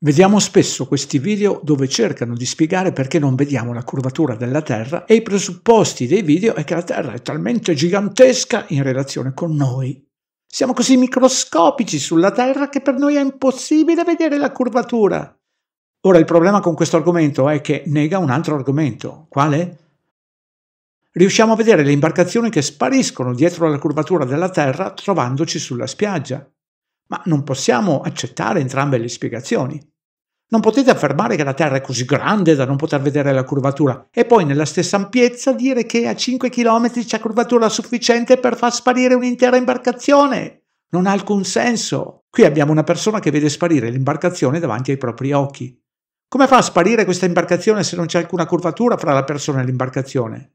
Vediamo spesso questi video dove cercano di spiegare perché non vediamo la curvatura della Terra e i presupposti dei video è che la Terra è talmente gigantesca in relazione con noi. Siamo così microscopici sulla Terra che per noi è impossibile vedere la curvatura. Ora il problema con questo argomento è che nega un altro argomento. Quale? Riusciamo a vedere le imbarcazioni che spariscono dietro la curvatura della Terra trovandoci sulla spiaggia. Ma non possiamo accettare entrambe le spiegazioni. Non potete affermare che la Terra è così grande da non poter vedere la curvatura e poi nella stessa ampiezza dire che a 5 km c'è curvatura sufficiente per far sparire un'intera imbarcazione. Non ha alcun senso. Qui abbiamo una persona che vede sparire l'imbarcazione davanti ai propri occhi. Come fa a sparire questa imbarcazione se non c'è alcuna curvatura fra la persona e l'imbarcazione?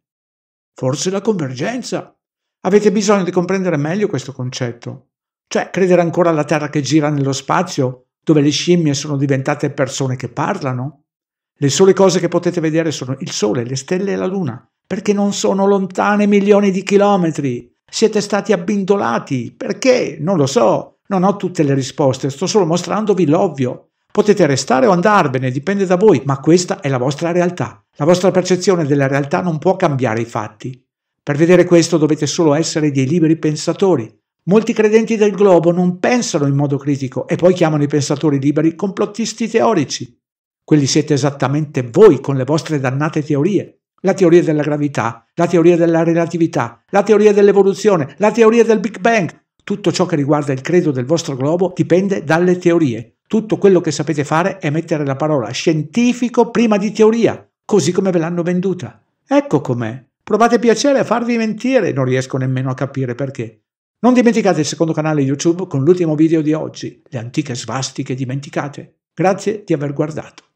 Forse la convergenza. Avete bisogno di comprendere meglio questo concetto. Cioè, credere ancora alla Terra che gira nello spazio dove le scimmie sono diventate persone che parlano? Le sole cose che potete vedere sono il sole, le stelle e la luna, perché non sono lontane milioni di chilometri. Siete stati abbindolati, perché? Non lo so, non ho tutte le risposte, sto solo mostrandovi l'ovvio. Potete restare o andarvene, dipende da voi, ma questa è la vostra realtà. La vostra percezione della realtà non può cambiare i fatti. Per vedere questo dovete solo essere dei liberi pensatori, Molti credenti del globo non pensano in modo critico e poi chiamano i pensatori liberi complottisti teorici. Quelli siete esattamente voi con le vostre dannate teorie. La teoria della gravità, la teoria della relatività, la teoria dell'evoluzione, la teoria del Big Bang. Tutto ciò che riguarda il credo del vostro globo dipende dalle teorie. Tutto quello che sapete fare è mettere la parola scientifico prima di teoria, così come ve l'hanno venduta. Ecco com'è. Provate piacere a farvi mentire, non riesco nemmeno a capire perché. Non dimenticate il secondo canale YouTube con l'ultimo video di oggi, le antiche svastiche dimenticate. Grazie di aver guardato.